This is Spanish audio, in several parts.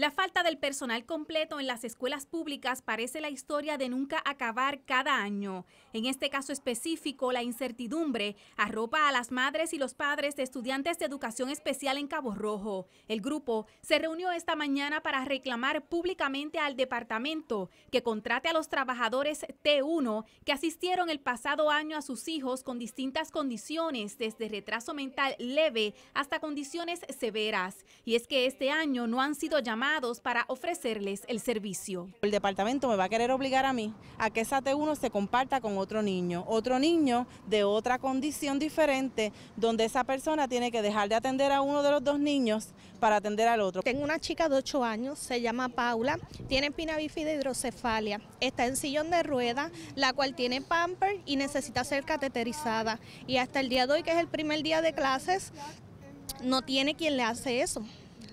La falta del personal completo en las escuelas públicas parece la historia de nunca acabar cada año. En este caso específico, la incertidumbre arropa a las madres y los padres de estudiantes de educación especial en Cabo Rojo. El grupo se reunió esta mañana para reclamar públicamente al departamento que contrate a los trabajadores T1 que asistieron el pasado año a sus hijos con distintas condiciones, desde retraso mental leve hasta condiciones severas. Y es que este año no han sido llamados para ofrecerles el servicio. El departamento me va a querer obligar a mí a que esa T1 se comparta con otro niño, otro niño de otra condición diferente, donde esa persona tiene que dejar de atender a uno de los dos niños para atender al otro. Tengo una chica de 8 años, se llama Paula, tiene espina bífida e hidrocefalia, está en sillón de rueda la cual tiene pamper y necesita ser cateterizada. Y hasta el día de hoy, que es el primer día de clases, no tiene quien le hace eso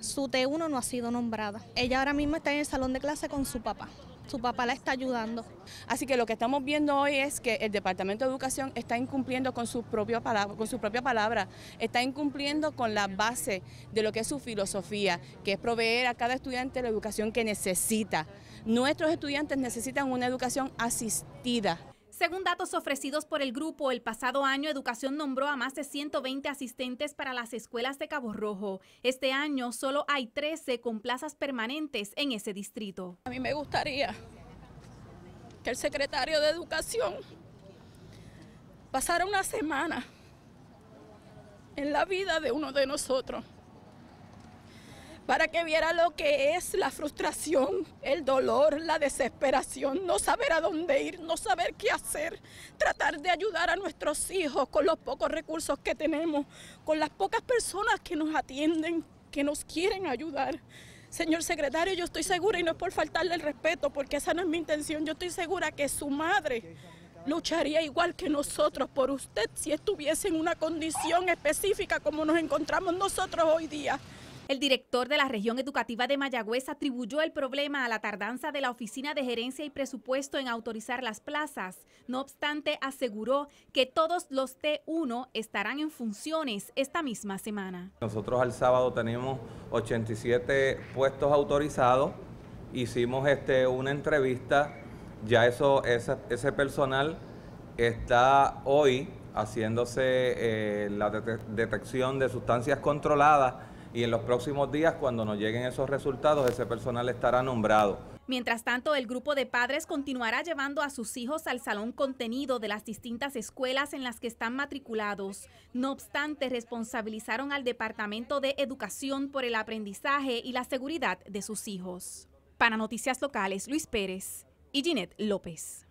su T1 no ha sido nombrada. Ella ahora mismo está en el salón de clase con su papá. Su papá la está ayudando. Así que lo que estamos viendo hoy es que el Departamento de Educación está incumpliendo con su, propia palabra, con su propia palabra, está incumpliendo con la base de lo que es su filosofía, que es proveer a cada estudiante la educación que necesita. Nuestros estudiantes necesitan una educación asistida. Según datos ofrecidos por el grupo, el pasado año Educación nombró a más de 120 asistentes para las escuelas de Cabo Rojo. Este año solo hay 13 con plazas permanentes en ese distrito. A mí me gustaría que el secretario de Educación pasara una semana en la vida de uno de nosotros para que viera lo que es la frustración, el dolor, la desesperación, no saber a dónde ir, no saber qué hacer, tratar de ayudar a nuestros hijos con los pocos recursos que tenemos, con las pocas personas que nos atienden, que nos quieren ayudar. Señor secretario, yo estoy segura, y no es por faltarle el respeto, porque esa no es mi intención, yo estoy segura que su madre lucharía igual que nosotros por usted si estuviese en una condición específica como nos encontramos nosotros hoy día. El director de la región educativa de Mayagüez atribuyó el problema a la tardanza de la Oficina de Gerencia y Presupuesto en autorizar las plazas. No obstante, aseguró que todos los T1 estarán en funciones esta misma semana. Nosotros al sábado tenemos 87 puestos autorizados. Hicimos este, una entrevista. Ya eso, ese, personal está hoy haciéndose eh, la detección de sustancias controladas y en los próximos días, cuando nos lleguen esos resultados, ese personal estará nombrado. Mientras tanto, el grupo de padres continuará llevando a sus hijos al salón contenido de las distintas escuelas en las que están matriculados. No obstante, responsabilizaron al Departamento de Educación por el aprendizaje y la seguridad de sus hijos. Para Noticias Locales, Luis Pérez y Ginette López.